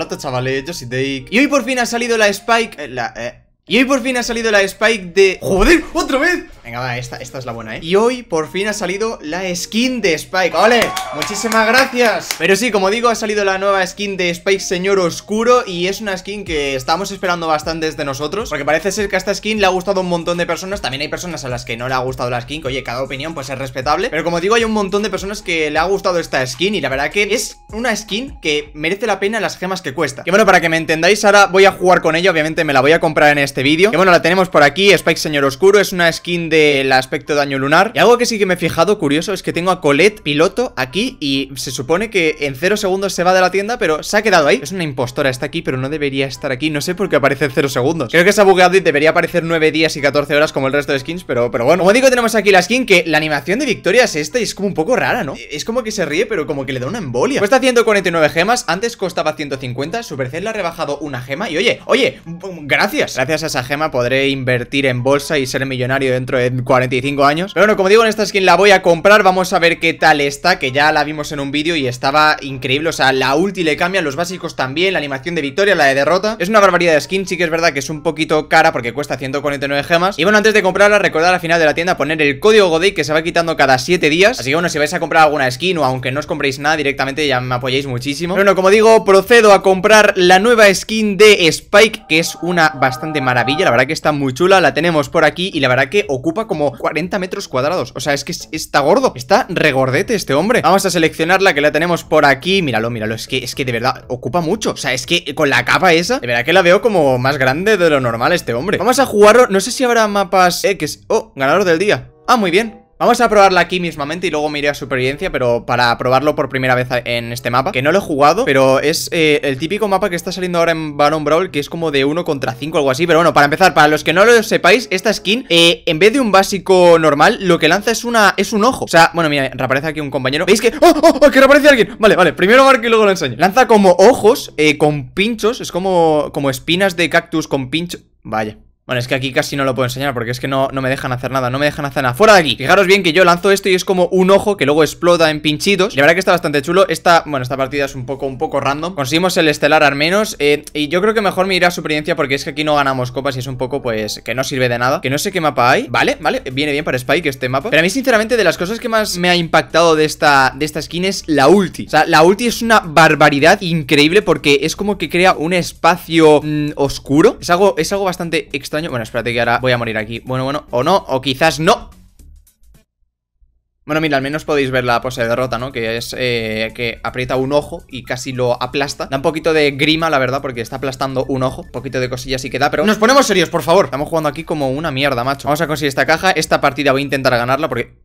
está chavales, yo soy Dake Y hoy por fin ha salido la Spike, eh, la, eh, y hoy por fin ha salido la Spike de... ¡Joder! ¡Otra vez! Venga, va, esta, es la buena, ¿eh? Y hoy por fin ha salido la skin de Spike ¡Ole! ¡Muchísimas gracias! Pero sí, como digo, ha salido la nueva skin de Spike Señor Oscuro Y es una skin que estamos esperando bastante desde nosotros Porque parece ser que a esta skin le ha gustado un montón de personas También hay personas a las que no le ha gustado la skin Que oye, cada opinión pues es respetable Pero como digo, hay un montón de personas que le ha gustado esta skin Y la verdad que es una skin que merece la pena las gemas que cuesta Que bueno, para que me entendáis, ahora voy a jugar con ella Obviamente me la voy a comprar en este vídeo Que bueno, la tenemos por aquí, Spike Señor Oscuro Es una skin del aspecto daño lunar Y algo que sí que me he fijado curioso es que tengo a Colette piloto aquí Y se supone que en 0 segundos se va de la tienda Pero se ha quedado ahí Es una impostora, está aquí pero no debería estar aquí No sé por qué aparece en 0 segundos Creo que se ha bugueado y debería aparecer 9 días y 14 horas como el resto de skins Pero, pero bueno, como digo tenemos aquí la skin que la animación de Victoria es esta y es como un poco rara, ¿no? Es como que se ríe pero como que le da una embolia Cuesta 149 gemas, antes costaba 150 Supercell le ha rebajado una gema y oye, oye, mm, gracias Gracias esa Gema podré invertir en bolsa y ser millonario dentro de 45 años Pero bueno, como digo, en esta skin la voy a comprar Vamos a ver qué tal está, que ya la vimos en un vídeo y estaba increíble O sea, la ulti le cambia, los básicos también, la animación de victoria, la de derrota Es una barbaridad de skin, sí que es verdad que es un poquito cara porque cuesta 149 gemas Y bueno, antes de comprarla, recordar al final de la tienda poner el código Godey que se va quitando cada 7 días Así que bueno, si vais a comprar alguna skin o aunque no os compréis nada directamente ya me apoyáis muchísimo Pero bueno, como digo, procedo a comprar la nueva skin de Spike que es una bastante maravillosa maravilla, la verdad que está muy chula, la tenemos por aquí y la verdad que ocupa como 40 metros cuadrados, o sea, es que está gordo, está regordete este hombre. Vamos a seleccionar la que la tenemos por aquí, míralo, míralo, es que, es que de verdad ocupa mucho, o sea, es que con la capa esa, de verdad que la veo como más grande de lo normal este hombre. Vamos a jugarlo, no sé si habrá mapas X, oh, ganador del día. Ah, muy bien, Vamos a probarla aquí mismamente y luego me iré a supervivencia Pero para probarlo por primera vez en este mapa Que no lo he jugado, pero es eh, el típico mapa que está saliendo ahora en Baron Brawl Que es como de 1 contra 5 o algo así Pero bueno, para empezar, para los que no lo sepáis Esta skin, eh, en vez de un básico normal Lo que lanza es una es un ojo O sea, bueno, mira, reaparece aquí un compañero ¿Veis que? ¡Oh, oh, oh! ¡Que reaparece alguien! Vale, vale, primero marco y luego lo enseño Lanza como ojos, eh, con pinchos Es como, como espinas de cactus con pinchos Vaya bueno, es que aquí casi no lo puedo enseñar porque es que no, no me dejan hacer nada, no me dejan hacer nada ¡Fuera de aquí! Fijaros bien que yo lanzo esto y es como un ojo que luego explota en pinchitos Y la verdad que está bastante chulo, esta, bueno, esta partida es un poco, un poco random Conseguimos el estelar al menos eh, Y yo creo que mejor me iré a experiencia porque es que aquí no ganamos copas y es un poco, pues, que no sirve de nada Que no sé qué mapa hay, vale, vale, viene bien para Spike este mapa Pero a mí sinceramente de las cosas que más me ha impactado de esta, de esta skin es la ulti O sea, la ulti es una barbaridad increíble porque es como que crea un espacio mm, oscuro Es algo, es algo bastante extraño este bueno, espérate que ahora voy a morir aquí Bueno, bueno, o no, o quizás no bueno, mira, al menos podéis ver la pose de derrota, ¿no? Que es eh, que aprieta un ojo y casi lo aplasta. Da un poquito de grima, la verdad, porque está aplastando un ojo. Un poquito de cosillas y que da, pero nos ponemos serios, por favor. Estamos jugando aquí como una mierda, macho. Vamos a conseguir esta caja. Esta partida voy a intentar ganarla porque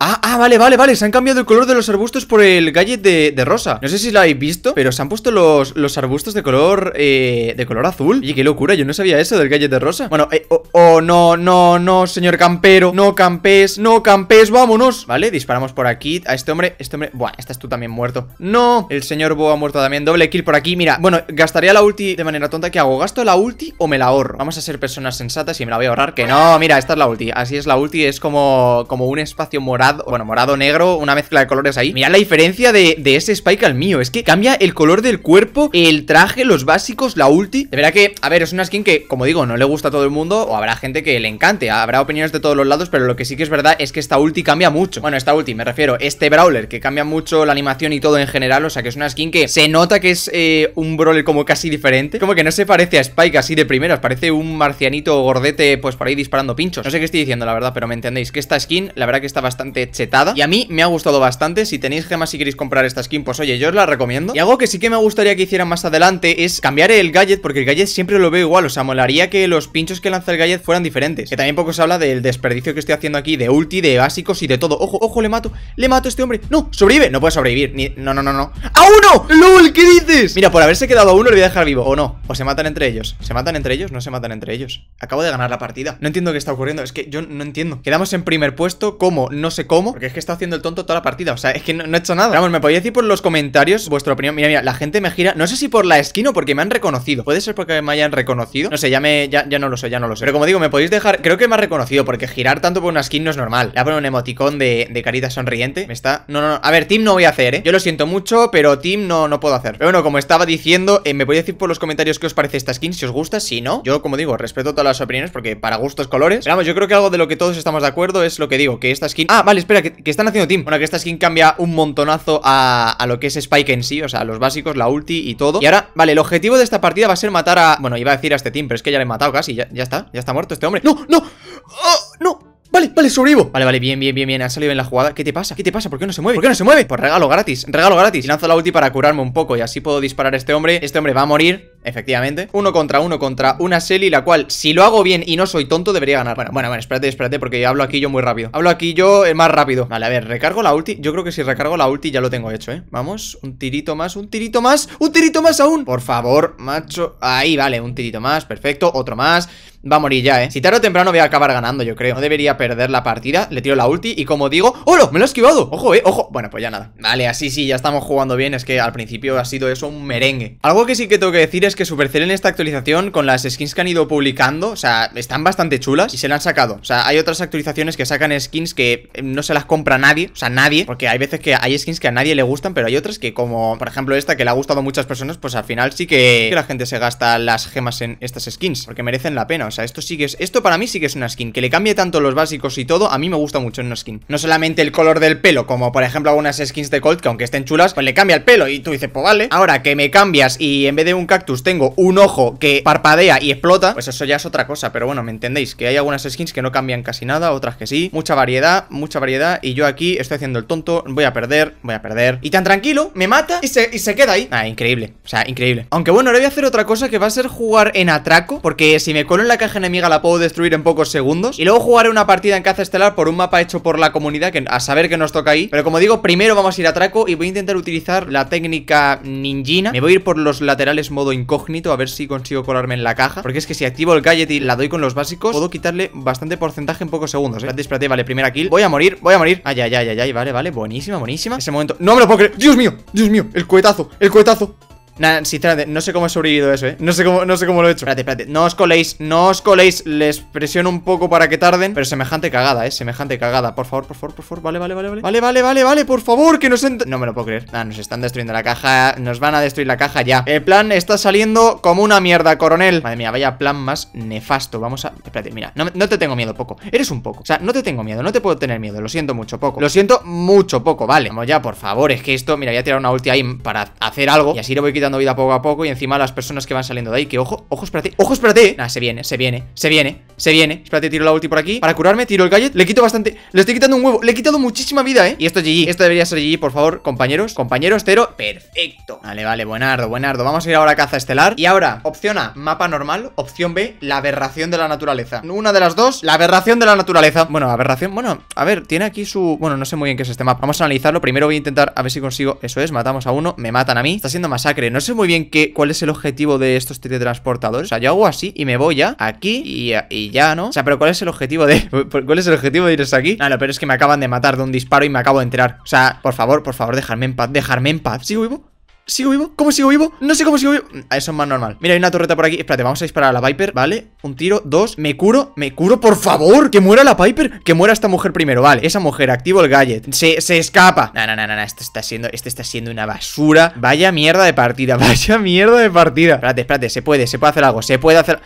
Ah, ah, vale, vale, vale, se han cambiado el color de los arbustos por el gadget de, rosa No sé si lo habéis visto, pero se han puesto los, arbustos de color, eh, de color azul Y qué locura, yo no sabía eso del gadget de rosa Bueno, oh, no, no, no, señor campero No campes, no campes, vámonos Vale, disparamos por aquí a este hombre, este hombre Buah, este es tú también muerto No, el señor Bo ha muerto también, doble kill por aquí Mira, bueno, gastaría la ulti de manera tonta ¿Qué hago? ¿Gasto la ulti o me la ahorro? Vamos a ser personas sensatas y me la voy a ahorrar Que no, mira, esta es la ulti Así es la ulti, es como, como un espacio moral bueno, morado negro, una mezcla de colores ahí. Mirad la diferencia de, ese Spike al mío. Es que cambia el color del cuerpo, el traje, los básicos, la ulti. De verdad que, a ver, es una skin que, como digo, no le gusta a todo el mundo o habrá gente que le encante. Habrá opiniones de todos los lados, pero lo que sí que es verdad es que esta ulti cambia mucho. Bueno, esta ulti, me refiero, este Brawler, que cambia mucho la animación y todo en general. O sea, que es una skin que se nota que es eh, un Brawler como casi diferente. Como que no se parece a Spike así de primeras. Parece un marcianito gordete, pues por ahí disparando pinchos. No sé qué estoy diciendo, la verdad, pero me entendéis que esta skin, la verdad que está bastante chetada Y a mí me ha gustado bastante Si tenéis gemas y queréis comprar esta skin, pues oye, yo os la recomiendo Y algo que sí que me gustaría que hicieran más adelante Es cambiar el gadget, porque el gadget siempre lo veo igual O sea, molaría que los pinchos que lanza el gadget fueran diferentes Que también poco se habla del desperdicio que estoy haciendo aquí De ulti, de básicos y de todo Ojo, ojo, le mato, le mato a este hombre No, sobrevive, no puede sobrevivir, no, no, no, no ¡A uno! ¡Lol! ¿Qué dices? Mira, por haberse quedado a uno le voy a dejar vivo, o no O se matan entre ellos, ¿se matan entre ellos? No se matan entre ellos Acabo de ganar la partida, no entiendo qué está ocurriendo Es que yo no entiendo Quedamos en primer puesto, cómo no se cómo, porque es que está haciendo el tonto toda la partida. O sea, es que no, he hecho nada. Vamos, me podéis decir por los comentarios vuestra opinión. Mira, mira, la gente me gira. No sé si por la skin o porque me han reconocido. Puede ser porque me hayan reconocido. No sé, ya me. Ya, ya no lo sé, ya no lo sé. Pero como digo, me podéis dejar. Creo que me ha reconocido porque girar tanto por una skin no es normal. Le voy un emoticón de, carita sonriente. Me está. No, no, no. A ver, team no voy a hacer, ¿eh? Yo lo siento mucho, pero team no, no puedo hacer. Pero bueno, como estaba diciendo, eh, me podéis decir por los comentarios qué os parece esta skin, si os gusta, si no. Yo, como digo, respeto todas las opiniones porque para gustos colores. Pero vamos, yo creo que algo de lo que todos estamos de acuerdo es lo que digo, que esta skin. Ah, vale espera, que, están haciendo team Bueno, que esta skin cambia un montonazo a, lo que es Spike en sí O sea, los básicos, la ulti y todo Y ahora, vale, el objetivo de esta partida va a ser matar a... Bueno, iba a decir a este team, pero es que ya le he matado casi Ya, ya está, ya está muerto este hombre ¡No, no! ¡Oh, no! Vale, vale, sobrevivo Vale, vale, bien, bien, bien, bien Ha salido en la jugada ¿Qué te pasa? ¿Qué te pasa? ¿Por qué no se mueve? ¿Por qué no se mueve? Pues regalo gratis Regalo gratis Y lanzo la ulti para curarme un poco Y así puedo disparar a este hombre Este hombre va a morir Efectivamente Uno contra uno contra una Selly La cual, si lo hago bien y no soy tonto, debería ganar Bueno, bueno, bueno, espérate, espérate Porque yo hablo aquí yo muy rápido Hablo aquí yo eh, más rápido Vale, a ver, recargo la ulti Yo creo que si recargo la ulti ya lo tengo hecho, ¿eh? Vamos, un tirito más, un tirito más ¡Un tirito más aún! Por favor, macho Ahí, vale, un tirito más, perfecto Otro más Va a morir ya, ¿eh? Si tarde o temprano voy a acabar ganando, yo creo No debería perder la partida Le tiro la ulti y como digo ¡Hola! ¡Me lo ha esquivado! ¡Ojo, eh! ¡Ojo! Bueno, pues ya nada Vale, así sí, ya estamos jugando bien Es que al principio ha sido eso un merengue Algo que sí que tengo que decir es que Supercell en esta actualización, con las skins que han ido publicando, o sea, están bastante chulas y se las han sacado. O sea, hay otras actualizaciones que sacan skins que eh, no se las compra nadie, o sea, nadie, porque hay veces que hay skins que a nadie le gustan, pero hay otras que como, por ejemplo, esta que le ha gustado a muchas personas, pues al final sí que, la gente se gasta las gemas en estas skins, porque merecen la pena. O sea, esto sí que es, esto para mí sí que es una skin, que le cambie tanto los básicos y todo, a mí me gusta mucho en una skin. No solamente el color del pelo, como por ejemplo algunas skins de Colt, que aunque estén chulas, pues le cambia el pelo y tú dices, pues vale. Ahora que me cambias y en vez de un cactus tengo un ojo que parpadea y explota, pues eso ya es otra cosa. Pero bueno, me entendéis, que hay algunas skins que no cambian casi nada, otras que sí. Mucha variedad, mucha variedad. Y yo aquí estoy haciendo el tonto, voy a perder, voy a perder. Y tan tranquilo, me mata y se, queda ahí. Ah, increíble, o sea, increíble. Aunque bueno, ahora voy a hacer otra cosa que va a ser jugar en atraco, porque si me colo en la caja enemiga la puedo destruir en pocos segundos. Y luego jugaré una partida en caza estelar por un mapa hecho por la comunidad, que a saber que nos toca ahí. Pero como digo, primero vamos a ir a atraco y voy a intentar utilizar la técnica ninjina. Me voy a ir por los laterales modo incómodo incógnito A ver si consigo colarme en la caja Porque es que si activo el gadget y la doy con los básicos Puedo quitarle bastante porcentaje en pocos segundos, ¿eh? Espérate, vale, primera kill Voy a morir, voy a morir Ay, ay, ay, ay, ay, vale, vale Buenísima, buenísima Ese momento, no me lo puedo creer ¡Dios mío! ¡Dios mío! El cohetazo, el cohetazo Nah, espérate, no sé cómo he sobrevivido eso, eh No sé cómo, no sé cómo lo he hecho Espérate, espérate, no os coléis, no os coléis Les presiono un poco para que tarden Pero semejante cagada, eh, semejante cagada Por favor, por favor, por favor, vale, vale, vale Vale, vale, vale, vale, vale por favor, que nos se... No me lo puedo creer Nah, nos están destruyendo la caja Nos van a destruir la caja ya El plan está saliendo como una mierda, coronel Madre mía, vaya plan más nefasto Vamos a... Espérate, mira, no, te tengo miedo, Poco Eres un Poco, o sea, no te tengo miedo No te puedo tener miedo, lo siento mucho, Poco Lo siento mucho, Poco, vale Vamos ya, por favor, es que esto Mira, voy a tirar una ulti ahí para hacer algo Y así lo voy quitar dando vida poco a poco y encima las personas que van saliendo de ahí. Que ojo, ojo, espérate, ojo, espérate. Nah, se viene, se viene, se viene, se viene. Espérate, tiro la ulti por aquí. Para curarme, tiro el gallet, Le quito bastante. Le estoy quitando un huevo. Le he quitado muchísima vida, ¿eh? Y esto es GG. Esto debería ser GG, por favor, compañeros. Compañeros, cero. Perfecto. Vale, vale, buenardo, buenardo. Vamos a ir ahora a caza estelar. Y ahora, opción A, mapa normal. Opción B, la aberración de la naturaleza. Una de las dos, la aberración de la naturaleza. Bueno, aberración. Bueno, a ver, tiene aquí su. Bueno, no sé muy bien qué es este mapa. Vamos a analizarlo. Primero voy a intentar a ver si consigo. Eso es, matamos a uno. Me matan a mí. Está siendo masacre no sé muy bien qué, cuál es el objetivo de estos teletransportadores. O sea, yo hago así y me voy ya aquí y, ya, ¿no? O sea, pero ¿cuál es el objetivo de... ¿Cuál es el objetivo de ir hasta aquí? Ah, no, pero es que me acaban de matar de un disparo y me acabo de enterar. O sea, por favor, por favor, dejarme en paz, dejarme en paz. ¿Sigo vivo? ¿Sigo vivo? ¿Cómo sigo vivo? No sé cómo sigo vivo mm, Eso es más normal Mira, hay una torreta por aquí Espérate, vamos a disparar a la Viper, ¿vale? Un tiro, dos Me curo, me curo, por favor Que muera la Viper Que muera esta mujer primero, vale Esa mujer, activo el gadget Se, se escapa No, no, no, no, no. Esto está siendo, esto está siendo una basura Vaya mierda de partida Vaya mierda de partida Espérate, espérate Se puede, se puede hacer algo Se puede hacer...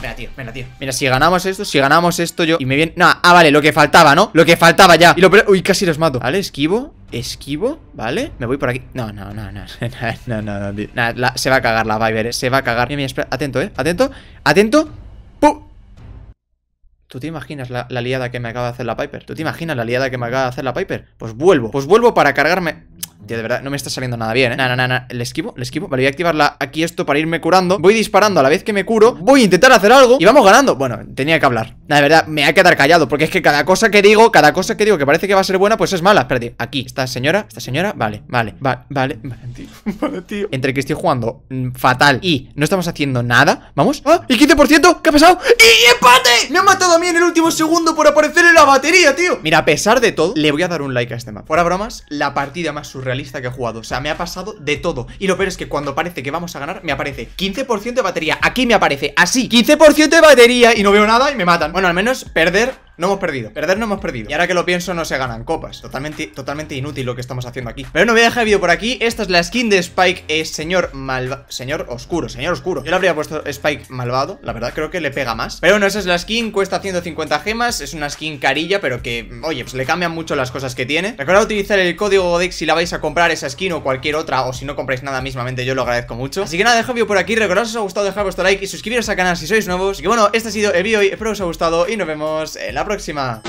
Venga, tío, venga, tío Mira, si ganamos esto, si ganamos esto yo Y me viene... No, ah, vale, lo que faltaba, ¿no? Lo que faltaba ya y lo... Uy, casi los mato Vale, esquivo Esquivo, ¿vale? Me voy por aquí No, no, no, no No, no, no, tío. Se va a cagar la Viper, eh. Se va a cagar Mira, mira, espera Atento, eh Atento Atento ¡Pum! ¿Tú te imaginas la, la liada que me acaba de hacer la Piper? ¿Tú te imaginas la liada que me acaba de hacer la Piper? Pues vuelvo Pues vuelvo para cargarme Tío, de verdad, no me está saliendo nada bien, ¿eh? no, no, no, ¿Le esquivo? ¿Le esquivo? Vale, voy a activar aquí esto para irme curando Voy disparando a la vez que me curo Voy a intentar hacer algo Y vamos ganando Bueno, tenía que hablar De verdad, me ha quedado quedar callado Porque es que cada cosa que digo Cada cosa que digo que parece que va a ser buena Pues es mala Espérate, aquí Esta señora Esta señora Vale, vale, vale, vale, tío Vale, tío Entre que estoy jugando mm, fatal Y no estamos haciendo nada Vamos ¡Ah! ¿Y 15%? ¿Qué ha pasado? ¡Y empate! Me ha matado a mí en el último segundo Por aparecer en la batería, tío Mira, a pesar de todo Le voy a dar un like a este mapa Fuera bromas La partida más surreal lista que he jugado. O sea, me ha pasado de todo. Y lo peor es que cuando parece que vamos a ganar, me aparece 15% de batería. Aquí me aparece así, 15% de batería y no veo nada y me matan. Bueno, al menos perder no hemos perdido. Perder no hemos perdido. Y ahora que lo pienso, no se ganan copas. Totalmente, totalmente inútil lo que estamos haciendo aquí. Pero no voy a dejar el vídeo por aquí. Esta es la skin de Spike, Es eh, señor malvado. Señor oscuro, señor oscuro. Yo le habría puesto Spike malvado. La verdad, creo que le pega más. Pero bueno, esa es la skin. Cuesta 150 gemas. Es una skin carilla, pero que, mm, oye, pues le cambian mucho las cosas que tiene. Recordad utilizar el código Godex si la vais a comprar esa skin o cualquier otra. O si no compráis nada mismamente, yo lo agradezco mucho. Así que nada, dejo el vídeo por aquí. Recordad si os ha gustado dejar vuestro like y suscribiros al canal si sois nuevos. Y bueno, este ha sido el vídeo y espero os haya gustado. Y nos vemos en la próxima próxima.